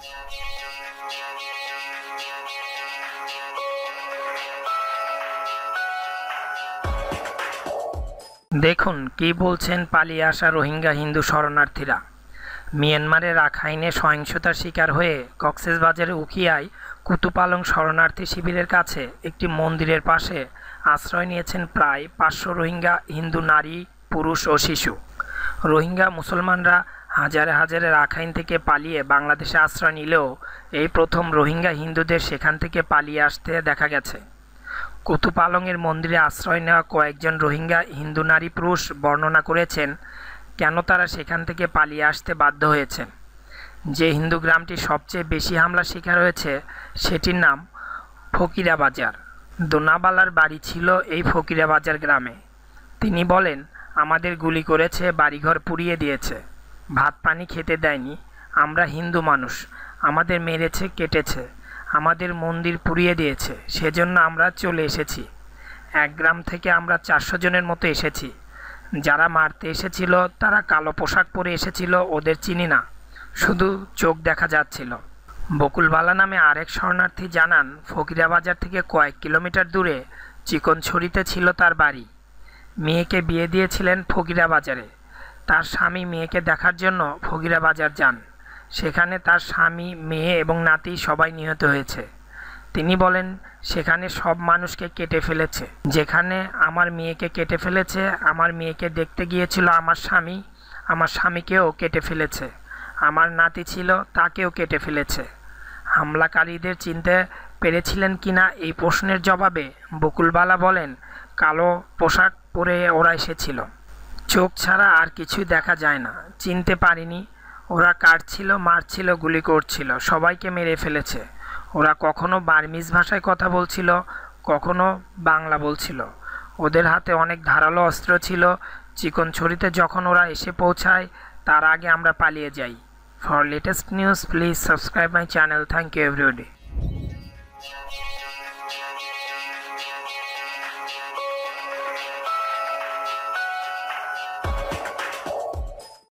দেখুন কি বলছেন পালিয়ে আসা রোহিঙ্গা হিন্দু শরণার্থীরা মিয়ানমারের রাখাইনে সহিংসতার শিকার হয়ে কক্সেসবাজারের উকিয়ায় কুতুপালং শরণার্থী শিবিরের কাছে একটি মন্দিরের পাশে আশ্রয় নিয়েছেন প্রায় পাঁচশো রোহিঙ্গা হিন্দু নারী পুরুষ ও শিশু রোহিঙ্গা মুসলমানরা হাজারে হাজারে রাখাইন থেকে পালিয়ে বাংলাদেশে আশ্রয় নিলেও এই প্রথম রোহিঙ্গা হিন্দুদের সেখান থেকে পালিয়ে আসতে দেখা গেছে কুতুপালংয়ের মন্দিরে আশ্রয় নেওয়া কয়েকজন রোহিঙ্গা হিন্দু নারী পুরুষ বর্ণনা করেছেন কেন তারা সেখান থেকে পালিয়ে আসতে বাধ্য হয়েছে যে হিন্দু গ্রামটি সবচেয়ে বেশি হামলা শিকার হয়েছে সেটির নাম ফকিরা বাজার দোনাবালার বাড়ি ছিল এই ফকিরা বাজার গ্রামে তিনি বলেন আমাদের গুলি করেছে বাড়িঘর পুড়িয়ে দিয়েছে ভাত পানি খেতে দেয়নি আমরা হিন্দু মানুষ আমাদের মেরেছে কেটেছে আমাদের মন্দির পুড়িয়ে দিয়েছে সেজন্য আমরা চলে এসেছি এক গ্রাম থেকে আমরা চারশো জনের মতো এসেছি যারা মারতে এসেছিল তারা কালো পোশাক পরে এসেছিল ওদের চিনি না শুধু চোখ দেখা যাচ্ছিল বকুলবালা নামে আরেক শরণার্থী জানান ফকিরা বাজার থেকে কয়েক কিলোমিটার দূরে চিকনছড়িতে ছিল তার বাড়ি মেয়েকে বিয়ে দিয়েছিলেন ফকিরা বাজারে তার স্বামী মেয়েকে দেখার জন্য ফগিরা বাজার যান সেখানে তার স্বামী মেয়ে এবং নাতি সবাই নিহত হয়েছে তিনি বলেন সেখানে সব মানুষকে কেটে ফেলেছে যেখানে আমার মেয়েকে কেটে ফেলেছে আমার মেয়েকে দেখতে গিয়েছিল আমার স্বামী আমার স্বামীকেও কেটে ফেলেছে আমার নাতি ছিল তাকেও কেটে ফেলেছে হামলাকারীদের চিনতে পেরেছিলেন কিনা এই প্রশ্নের জবাবে বকুলবালা বলেন কালো পোশাক পরে ওরা এসেছিল চোখ ছাড়া আর কিছুই দেখা যায় না চিনতে পারিনি ওরা কাটছিল মারছিল গুলি করছিল সবাইকে মেরে ফেলেছে ওরা কখনো বার্মিজ ভাষায় কথা বলছিল কখনো বাংলা বলছিল ওদের হাতে অনেক ধারালো অস্ত্র ছিল চিকন ছড়িতে যখন ওরা এসে পৌঁছায় তার আগে আমরা পালিয়ে যাই for latest news please subscribe my channel thank you everyday